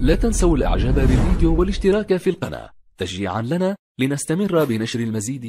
لا تنسوا الاعجاب بالفيديو والاشتراك في القناة تشجيعا لنا لنستمر بنشر المزيد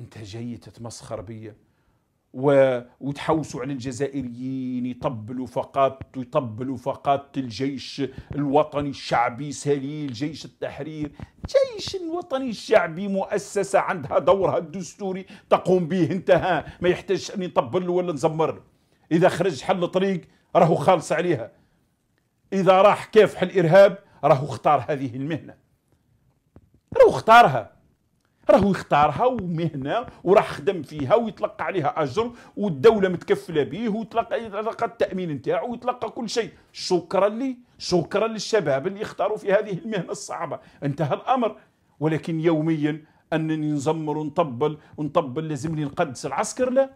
انت جاي تتمسخر بيا و... وتحوسوا على الجزائريين يطبلوا فقط ويطبلوا فقط الجيش الوطني الشعبي سليل جيش التحرير جيش الوطني الشعبي مؤسسة عندها دورها الدستوري تقوم به انتهى ما يحتاج أن يطبل ولا نزمر إذا خرج حل طريق راهو خالص عليها إذا راح كافح الإرهاب راهو اختار هذه المهنة راهو اختارها راهو يختارها ومهنه وراح خدم فيها ويتلقى عليها اجر والدوله متكفله به ويتلقى يتلقى التامين نتاعو ويتلقى كل شيء شكرا لي شكرا للشباب اللي اختاروا في هذه المهنه الصعبه انتهى الامر ولكن يوميا انني نزمر ونطبل ونطبل لازمني نقدس العسكر لا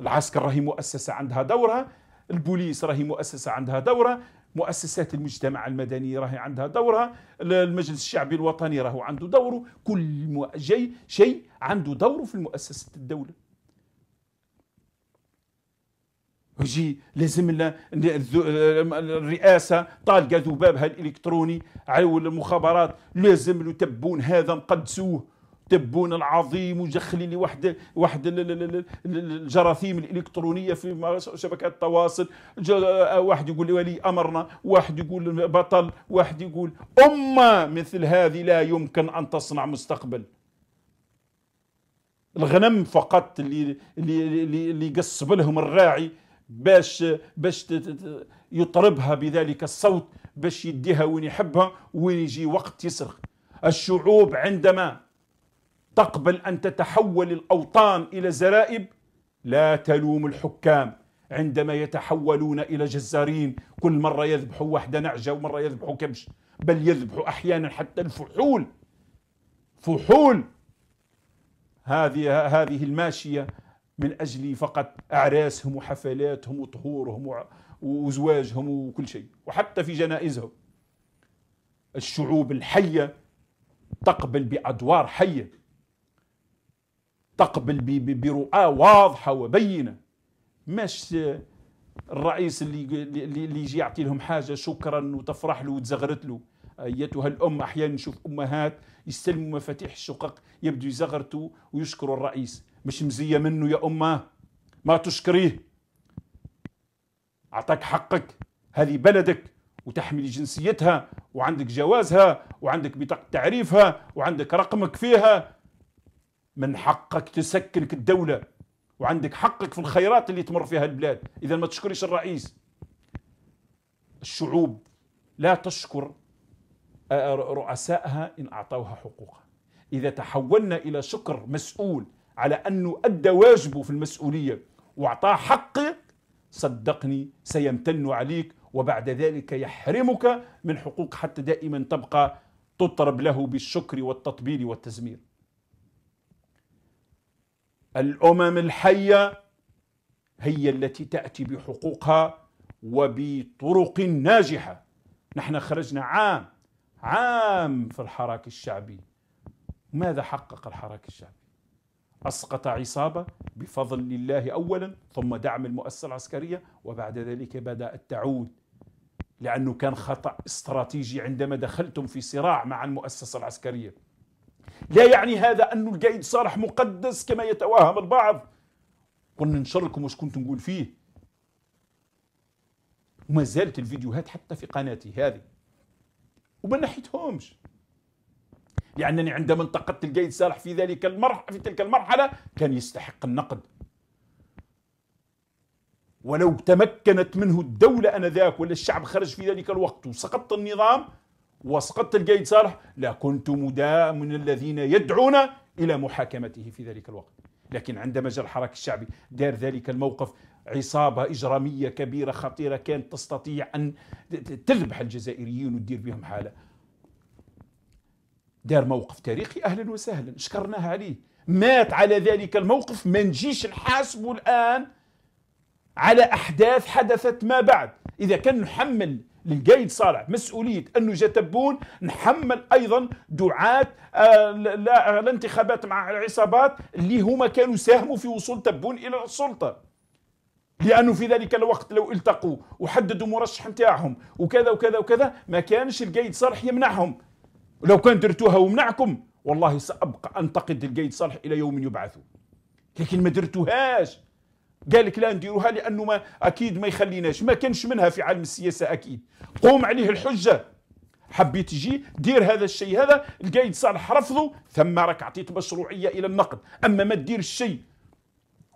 العسكر راهي مؤسسه عندها دورها البوليس راهي مؤسسه عندها دورها مؤسسات المجتمع المدني راهي عندها دورها المجلس الشعبي الوطني راهو عنده دوره كل شيء شيء عنده دوره في مؤسسة الدولة وجي لازم الرئاسة طالقة ذبابها الإلكتروني على المخابرات لازم تبون هذا نقدسوه تبون العظيم لي واحد واحد الجراثيم الالكترونيه في شبكات التواصل واحد يقول لي ولي امرنا واحد يقول بطل واحد يقول امه مثل هذه لا يمكن ان تصنع مستقبل الغنم فقط اللي اللي اللي يقصب لهم الراعي باش باش يطربها بذلك الصوت باش يديها وين يحبها وين يجي وقت يسرق الشعوب عندما تقبل أن تتحول الأوطان إلى زرائب لا تلوم الحكام عندما يتحولون إلى جزارين كل مرة يذبحوا وحدة نعجة ومرة يذبحوا كبش بل يذبحوا أحيانا حتى الفحول فحول هذه هذه الماشية من أجل فقط أعراسهم وحفلاتهم وطهورهم وزواجهم وكل شيء وحتى في جنائزهم الشعوب الحية تقبل بأدوار حية تقبل برؤى واضحه وبينه مش الرئيس اللي اللي يجي يعطي لهم حاجه شكرا وتفرح له وتزغرت له ايتها الام احيانا نشوف امهات يستلموا مفاتيح الشقق يبدو يزغرتوا ويشكروا الرئيس مش مزيه منه يا امه ما تشكريه اعطاك حقك هذه بلدك وتحمل جنسيتها وعندك جوازها وعندك بطاقه تعريفها وعندك رقمك فيها من حقك تسكنك الدولة وعندك حقك في الخيرات اللي تمر فيها البلاد إذا ما تشكرش الرئيس الشعوب لا تشكر آه، رؤسائها إن أعطوها حقوقها إذا تحولنا إلى شكر مسؤول على أنه أدى واجبه في المسؤولية وأعطاه حقك صدقني سيمتن عليك وبعد ذلك يحرمك من حقوق حتى دائما تبقى تطرب له بالشكر والتطبيل والتزمير الامم الحيه هي التي تاتي بحقوقها وبطرق ناجحه نحن خرجنا عام عام في الحراك الشعبي ماذا حقق الحراك الشعبي اسقط عصابه بفضل الله اولا ثم دعم المؤسسه العسكريه وبعد ذلك بدات تعود لانه كان خطا استراتيجي عندما دخلتم في صراع مع المؤسسه العسكريه لا يعني هذا أن القايد صالح مقدس كما يتوهم البعض قلنا ننشر لكم واش كنت نقول فيه وما زالت الفيديوهات حتى في قناتي هذه وما نحيتهمش لأنني عندما انتقدت القايد صالح في ذلك المرحلة في تلك المرحلة كان يستحق النقد ولو تمكنت منه الدولة أنذاك ولا الشعب خرج في ذلك الوقت وسقط النظام واسقطت القيد صالح لكنت مداة من الذين يدعون إلى محاكمته في ذلك الوقت لكن عندما جاء الحراك الشعبي دار ذلك الموقف عصابة إجرامية كبيرة خطيرة كانت تستطيع أن تذبح الجزائريين وتدير بهم حالة دار موقف تاريخي أهلا وسهلا شكرناها عليه مات على ذلك الموقف ما نجيش نحاسبه الآن على أحداث حدثت ما بعد إذا كان نحمل للقايد صالح مسؤولية أنه جتبون نحمل أيضا دعاة آه، آه، الانتخابات مع العصابات اللي هما كانوا ساهموا في وصول تبون إلى السلطة لانه في ذلك الوقت لو التقوا وحددوا مرشح نتاعهم وكذا وكذا وكذا ما كانش القايد صالح يمنعهم ولو كان درتوها ومنعكم والله سابقى انتقد القايد صالح الى يوم يبعث لكن ما درتوهاش قال لك لا نديروها لانه ما اكيد ما يخليناش ما كانش منها في عالم السياسه اكيد قوم عليه الحجه حبيت تجي دير هذا الشيء هذا القايد صالح رفضه ثم راك اعطيت مشروعيه الى النقد اما ما تدير الشيء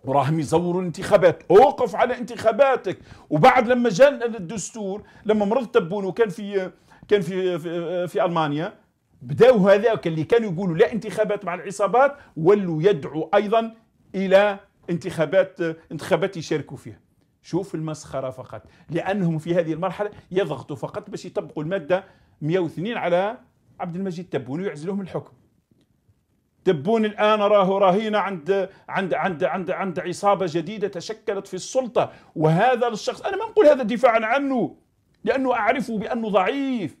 وراهم يزوروا الانتخابات اوقف على انتخاباتك وبعد لما جاء الدستور لما مرض تبون وكان في كان في في, في المانيا بداوا هذاك اللي كانوا يقولوا لا انتخابات مع العصابات ولوا يدعوا ايضا الى انتخابات انتخابات يشاركوا فيها شوف المسخره فقط لانهم في هذه المرحله يضغطوا فقط باش يطبقوا الماده 102 على عبد المجيد تبون ويعزلوهم الحكم تبون الان راه رهينه عند عند عند عند عند عصابه جديده تشكلت في السلطه وهذا الشخص انا ما نقول هذا دفاعا عنه لانه اعرفه بانه ضعيف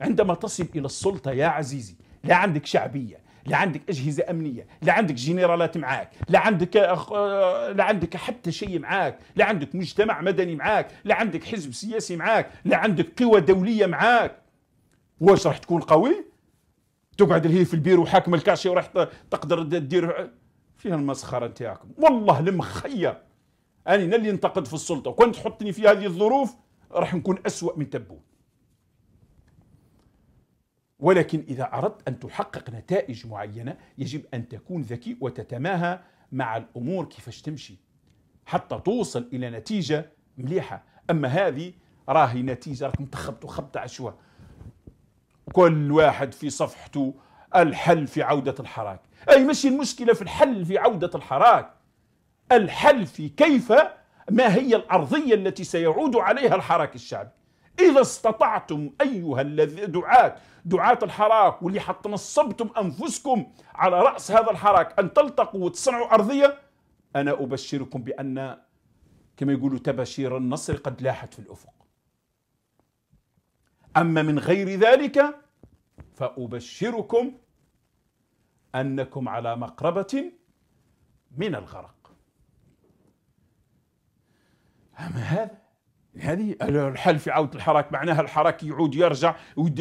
عندما تصل الى السلطه يا عزيزي لا عندك شعبيه لا عندك اجهزه امنيه لا عندك جنرالات معاك لا عندك أخ... آه، آه، لا عندك حتى شيء معاك لا عندك مجتمع مدني معاك لا عندك حزب سياسي معاك لا عندك قوى دوليه معاك واش راح تكون قوي تقعد هي في البيرو حاكم الكاشي وراح تقدر تدير فيها المسخره نتاعكم والله المخيه انا اللي ننتقد في السلطه وكنت تحطني في هذه الظروف راح نكون اسوا من تبوت ولكن إذا أردت أن تحقق نتائج معينة يجب أن تكون ذكي وتتماهى مع الأمور كيفاش تمشي حتى توصل إلى نتيجة مليحة أما هذه راهي نتيجة راك متخبط وخبط عشوة كل واحد في صفحته الحل في عودة الحراك أي ماشي المشكلة في الحل في عودة الحراك الحل في كيف ما هي الأرضية التي سيعود عليها الحراك الشعبي إذا استطعتم أيها الذي دعاة دعاة الحراك واللي حتى نصبتم أنفسكم على رأس هذا الحراك أن تلتقوا وتصنعوا أرضية أنا أبشركم بأن كما يقولوا تباشير النصر قد لاحت في الأفق أما من غير ذلك فأبشركم أنكم على مقربة من الغرق أما هذا هذه الحل في عوده الحراك معناها الحراك يعود يرجع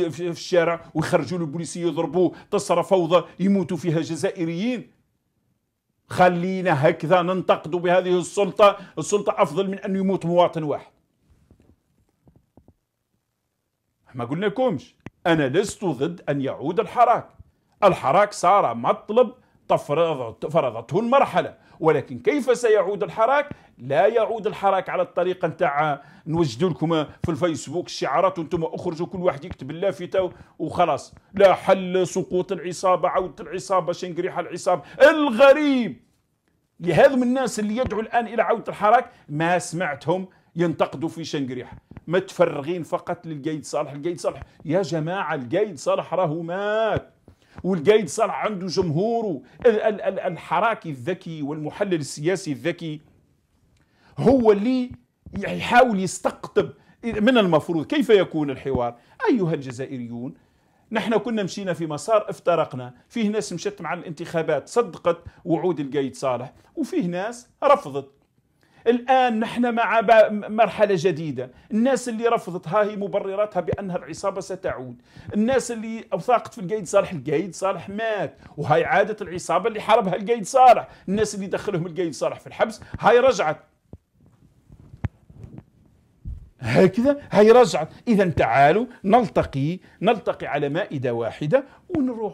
في الشارع ويخرجوا له البوليسيه يضربوه تصرى فوضى يموتوا فيها جزائريين خلينا هكذا ننتقد بهذه السلطه السلطه افضل من ان يموت مواطن واحد ما قلنا لكمش انا لست ضد ان يعود الحراك الحراك صار مطلب تفرضت فرضته المرحله ولكن كيف سيعود الحراك لا يعود الحراك على الطريقه نتاع نوجد لكم في الفيسبوك الشعارات وانتم اخرجوا كل واحد يكتب اللافته وخلاص لا حل سقوط العصابه عوده العصابه شنقريحه العصابه الغريب لهذا من الناس اللي يدعو الان الى عوده الحراك ما سمعتهم ينتقدوا في شنقريحه متفرغين فقط للقيد صالح القيد صالح يا جماعه القيد صالح راهو مات والقايد صالح عنده جمهوره الحراكي الذكي والمحلل السياسي الذكي هو اللي يحاول يستقطب من المفروض كيف يكون الحوار أيها الجزائريون نحن كنا مشينا في مسار افترقنا فيه ناس مشت مع الانتخابات صدقت وعود القايد صالح وفيه ناس رفضت الآن نحن مع مرحلة جديدة الناس اللي رفضت ها هي مبرراتها بأنها العصابة ستعود الناس اللي أوثقت في القيد صالح القيد صالح مات وهاي عادة العصابة اللي حاربها القيد صالح الناس اللي دخلهم القيد صالح في الحبس هاي رجعت هكذا هاي رجعت إذا تعالوا نلتقي نلتقي على مائدة واحدة ونروح